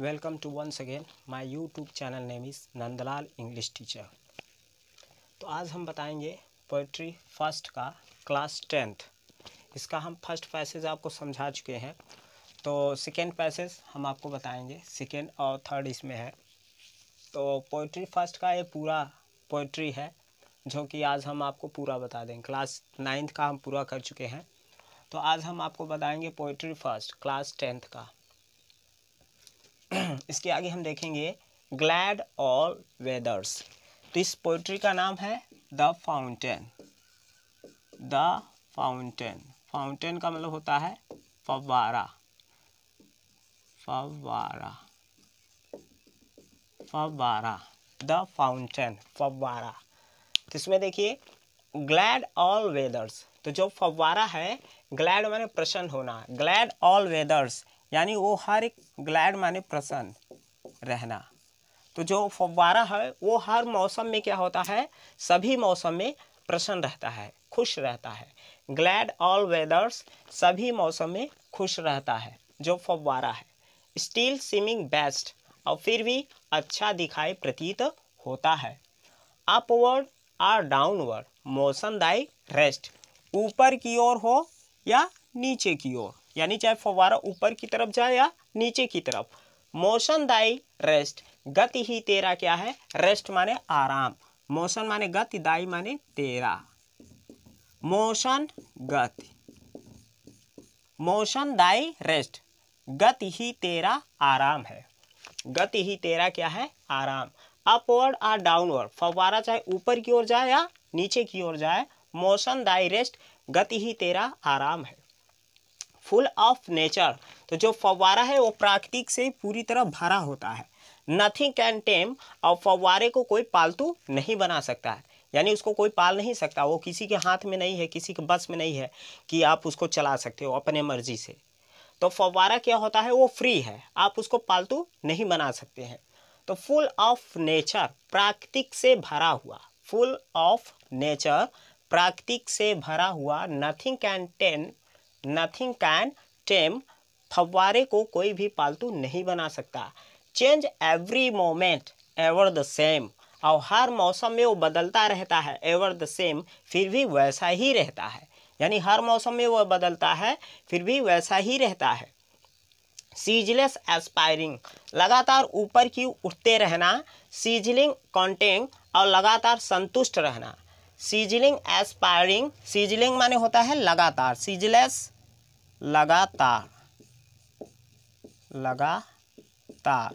welcome to once again my YouTube channel name is Nandlal English teacher तो आज हम बताएंगे पोइट्री फर्स्ट का क्लास टेंथ इसका हम फर्स्ट पैसेज आपको समझा चुके हैं तो सेकेंड पैसेज हम आपको बताएंगे सेकेंड और थर्ड इसमें है तो पोइट्री फर्स्ट का ये पूरा पोइट्री है जो कि आज हम आपको पूरा बता दें क्लास नाइन्थ का हम पूरा कर चुके हैं तो आज हम आपको बताएंगे पोइट्री फर्स्ट क्लास टेंथ का इसके आगे हम देखेंगे ग्लैड ऑल वेदर्स तो इस पोइट्री का नाम है the fountain the fountain fountain का मतलब होता है फवारा फवारा फवारा द फाउंटेन फवारा तो इसमें देखिए ग्लैड ऑल वेदर्स तो जो फवारा है ग्लैड माने प्रसन्न होना ग्लैड ऑल वेदर्स यानी वो हर एक ग्लैड माने प्रसन्न रहना तो जो फव्वारा है वो हर मौसम में क्या होता है सभी मौसम में प्रसन्न रहता है खुश रहता है ग्लैड ऑल वेदर्स सभी मौसम में खुश रहता है जो फव्वारा है स्टील सिमिंग बेस्ट और फिर भी अच्छा दिखाई प्रतीत होता है अपवर्ड और डाउनवर्ड दाई रेस्ट ऊपर की ओर हो या नीचे की ओर यानी चाहे फवारा ऊपर की तरफ जाए या नीचे की तरफ मोशन दाई रेस्ट गति ही तेरा क्या है रेस्ट माने आराम मोशन माने गति दाई माने तेरा मोशन गति मोशन दाई रेस्ट गति ही तेरा आराम है गति ही तेरा क्या है आराम अपवर्ड और डाउनवर्ड फवारा चाहे ऊपर की ओर जाए या नीचे की ओर जाए मोशन दाई रेस्ट गति ही तेरा आराम है फुल ऑफ नेचर तो जो फवारा है वो प्राकृतिक से पूरी तरह भरा होता है नथिंग कैन टेम और फवारे को कोई पालतू नहीं बना सकता है यानी उसको कोई पाल नहीं सकता वो किसी के हाथ में नहीं है किसी के बस में नहीं है कि आप उसको चला सकते हो अपने मर्जी से तो फवारा क्या होता है वो फ्री है आप उसको पालतू नहीं बना सकते हैं तो फुल ऑफ नेचर प्राकृतिक से भरा हुआ फुल ऑफ नेचर प्राकृतिक से भरा हुआ nothing can tame nothing can tame फव्वारे को कोई भी पालतू नहीं बना सकता change every moment ever the same और हर मौसम में वो बदलता रहता है एवर द सेम फिर भी वैसा ही रहता है यानी हर मौसम में वो बदलता है फिर भी वैसा ही रहता है सीजलेस एस्पायरिंग लगातार ऊपर की उठते रहना सीजलिंग कॉन्टेंग और लगातार संतुष्ट रहना सीजलिंग एस्पायरिंग सीजलिंग माने होता है लगातार सीजलेस लगातार लगातार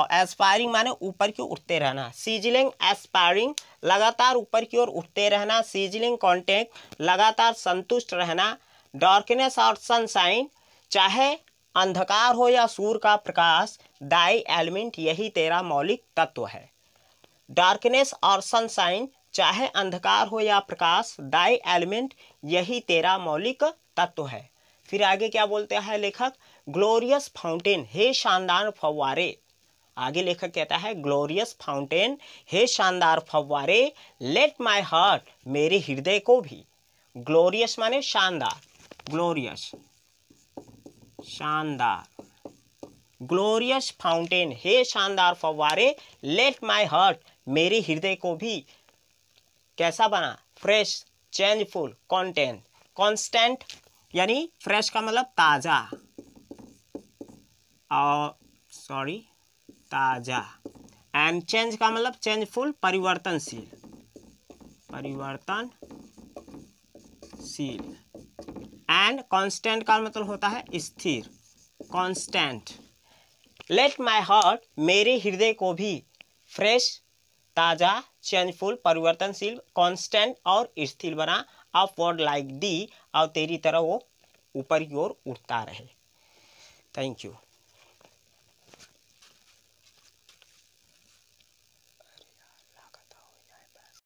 और एस्पायरिंग माने ऊपर की उठते रहना सीजलिंग एस्पायरिंग लगातार ऊपर की ओर उठते रहना सीजलिंग कॉन्टेक्ट लगातार संतुष्ट रहना डार्कनेस और सनशाइन चाहे अंधकार हो या सूर्य का प्रकाश दाई एलिमेंट यही तेरा मौलिक तत्व है डार्कनेस और सनशाइन चाहे अंधकार हो या प्रकाश डाई एलिमेंट यही तेरा मौलिक तत्व है फिर आगे क्या बोलते हैं लेखक ग्लोरियस फाउंटेन हे शानदार फव्वारे आगे लेखक कहता है ग्लोरियस फाउंटेन हे शानदार फव्वारे लेट माय हार्ट मेरे हृदय को भी ग्लोरियस माने शानदार ग्लोरियस शानदार ग्लोरियस फाउंटेन हे शानदार फव्वारे लेट माय हार्ट मेरे हृदय को भी कैसा बना फ्रेश चेंजफुल कॉन्टेंट कॉन्स्टेंट यानी फ्रेश का मतलब ताज़ा और सॉरी ताज़ा एंड चेंज का मतलब चेंजफुल परिवर्तनशील परिवर्तनशील एंड कॉन्स्टेंट का मतलब होता है स्थिर कॉन्स्टेंट लेट माई हार्ट मेरे हृदय को भी फ्रेश ताज़ा चेंजफुल परिवर्तनशील कांस्टेंट और स्थिर बना अपवर्ड लाइक दी और तेरी तरह वो ऊपर की ओर उठता रहे थैंक यू